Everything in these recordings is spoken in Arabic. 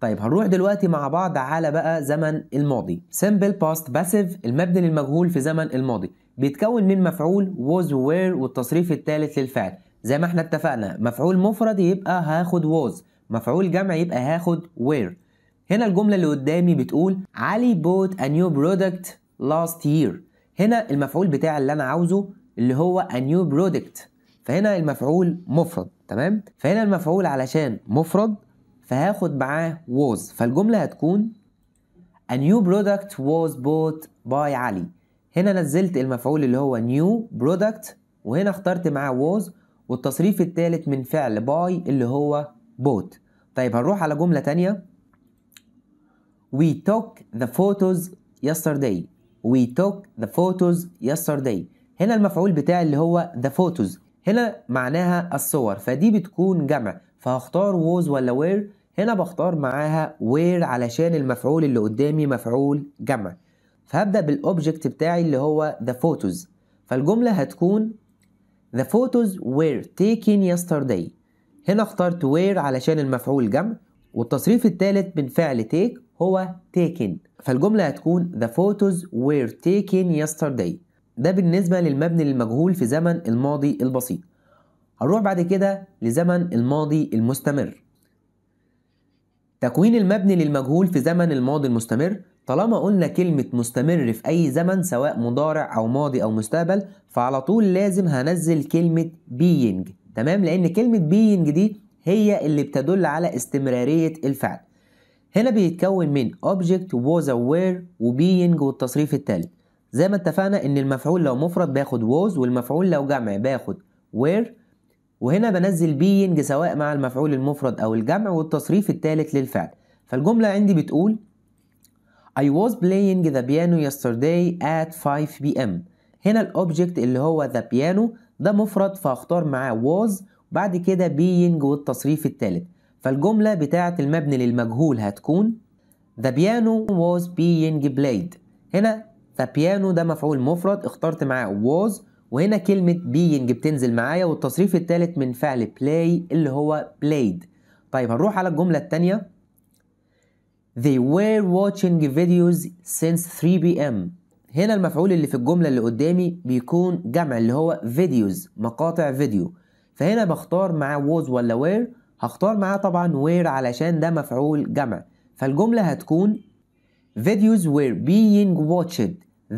طيب هنروح دلوقتي مع بعض على بقى زمن الماضي simple past passive المبني للمجهول في زمن الماضي بيتكون من مفعول was were والتصريف الثالث للفعل زي ما احنا اتفقنا مفعول مفرد يبقى هاخد was مفعول جمع يبقى هاخد وير هنا الجملة اللي قدامي بتقول علي bought a new product last year هنا المفعول بتاع اللي انا عاوزه اللي هو a new product فهنا المفعول مفرد تمام فهنا المفعول علشان مفرد فهاخد معاه was فالجملة هتكون A new product was bought by علي هنا نزلت المفعول اللي هو new product وهنا اخترت معاه was والتصريف الثالث من فعل by اللي هو bought طيب هنروح على جملة تانية We took the photos yesterday We took the photos yesterday هنا المفعول بتاعي اللي هو the photos هنا معناها الصور فدي بتكون جمع فهختار was ولا were هنا بختار معاها وير علشان المفعول اللي قدامي مفعول جمع فهبدأ بالأوبجكت بتاعي اللي هو the photos فالجملة هتكون the photos were taken yesterday هنا اخترت وير علشان المفعول جمع والتصريف الثالث من فعل take هو taken فالجملة هتكون the photos were taken yesterday ده بالنسبة للمبني للمجهول في زمن الماضي البسيط هنروح بعد كده لزمن الماضي المستمر تكوين المبني للمجهول في زمن الماضي المستمر طالما قلنا كلمة مستمر في أي زمن سواء مضارع أو ماضي أو مستقبل فعلى طول لازم هنزل كلمة being تمام لأن كلمة being دي هي اللي بتدل على استمرارية الفعل هنا بيتكون من object was aware being والتصريف التالت زي ما اتفقنا ان المفعول لو مفرد باخد was والمفعول لو جمع باخد where وهنا بنزل بينج سواء مع المفعول المفرد أو الجمع والتصريف الثالث للفعل فالجملة عندي بتقول I was playing the piano yesterday at 5 p.m. هنا الأوبجكت اللي هو the piano ده مفرد فهختار معاه was بعد كده being والتصريف الثالث فالجملة بتاعة المبني للمجهول هتكون The piano was being played هنا the piano ده مفعول مفرد اخترت معاه was وهنا كلمة being بتنزل معايا والتصريف الثالث من فعل play اللي هو played طيب هنروح على الجملة الثانية They were watching videos since 3 p.m. هنا المفعول اللي في الجملة اللي قدامي بيكون جمع اللي هو videos مقاطع فيديو فهنا بختار مع was ولا where هختار معاه طبعا where علشان ده مفعول جمع فالجملة هتكون videos were being watched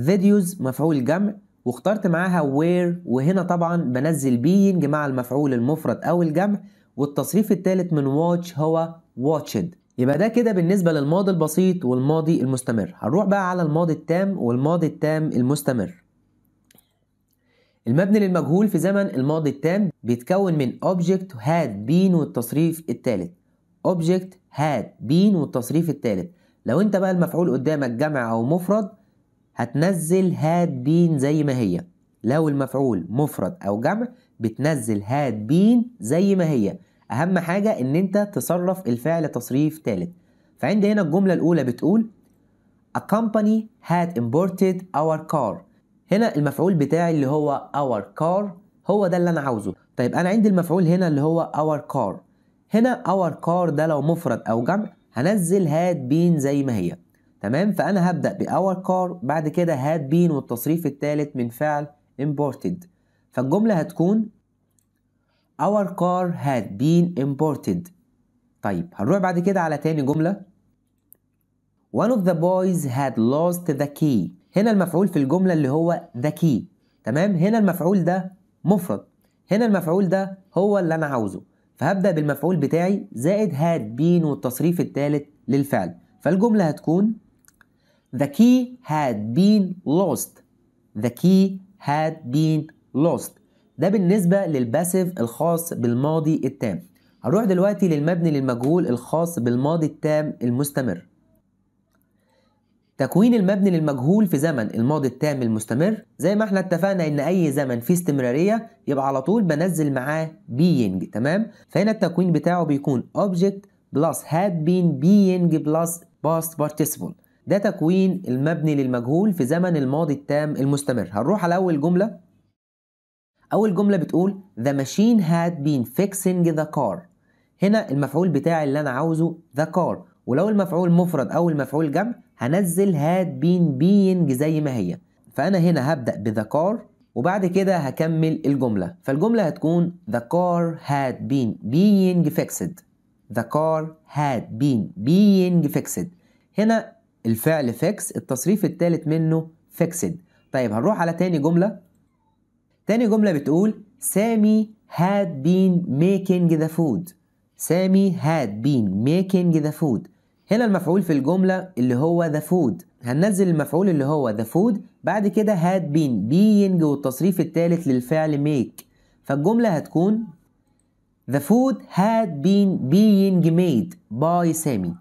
videos مفعول جمع واخترت معاها where وهنا طبعا بنزل بينج مع المفعول المفرد أو الجمع والتصريف الثالث من واتش هو واتشد يبقى ده كده بالنسبة للماضي البسيط والماضي المستمر هنروح بقى على الماضي التام والماضي التام المستمر المبني للمجهول في زمن الماضي التام بيتكون من object had been والتصريف الثالث object had been والتصريف الثالث لو انت بقى المفعول قدامك جمع او مفرد هتنزل هاد بين زي ما هي لو المفعول مفرد أو جمع بتنزل هاد بين زي ما هي أهم حاجة إن أنت تصرف الفعل تصريف ثالث فعند هنا الجملة الأولى بتقول A company had imported our car هنا المفعول بتاعي اللي هو our car هو ده اللي أنا عاوزه طيب أنا عندي المفعول هنا اللي هو our car هنا our car ده لو مفرد أو جمع هنزل هاد بين زي ما هي تمام فانا هبدا our كار بعد كده هاد بين والتصريف الثالث من فعل imported فالجمله هتكون our car had been imported طيب هنروح بعد كده على تاني جمله one of the boys had lost the key هنا المفعول في الجمله اللي هو the key تمام هنا المفعول ده مفرد هنا المفعول ده هو اللي انا عاوزه فهبدا بالمفعول بتاعي زائد had been والتصريف الثالث للفعل فالجمله هتكون The key had been lost. The key had been lost. ده بالنسبة للباسيف الخاص بالماضي التام. هنروح دلوقتي للمبني للمجهول الخاص بالماضي التام المستمر. تكوين المبني للمجهول في زمن الماضي التام المستمر زي ما احنا اتفقنا ان اي زمن فيه استمرارية يبقى على طول بنزل معاه being تمام فهنا التكوين بتاعه بيكون object plus had been being plus past participle ده تكوين المبني للمجهول في زمن الماضي التام المستمر هنروح على أول جملة أول جملة بتقول The machine had been fixing the car هنا المفعول بتاعي اللي أنا عاوزه the car ولو المفعول مفرد أو المفعول جمع هنزل had been being زي ما هي فأنا هنا هبدأ بذا كار وبعد كده هكمل الجملة فالجملة هتكون The car had been being fixed The car had been being fixed هنا الفعل fix التصريف الثالث منه fixed طيب هنروح على تاني جملة تاني جملة بتقول سامي had been making the food سامي had been making the food هنا المفعول في الجملة اللي هو the food هننزل المفعول اللي هو the food بعد كده had been being والتصريف الثالث للفعل make فالجملة هتكون the food had been being made by سامي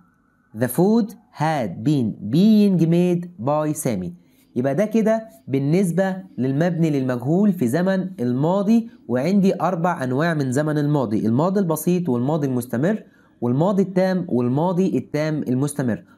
The food had been being made by Sammy. يبقى ده كده بالنسبة للمبني للمجهول في زمن الماضي وعندي أربع أنواع من زمن الماضي الماضي البسيط والماضي المستمر والماضي التام والماضي التام المستمر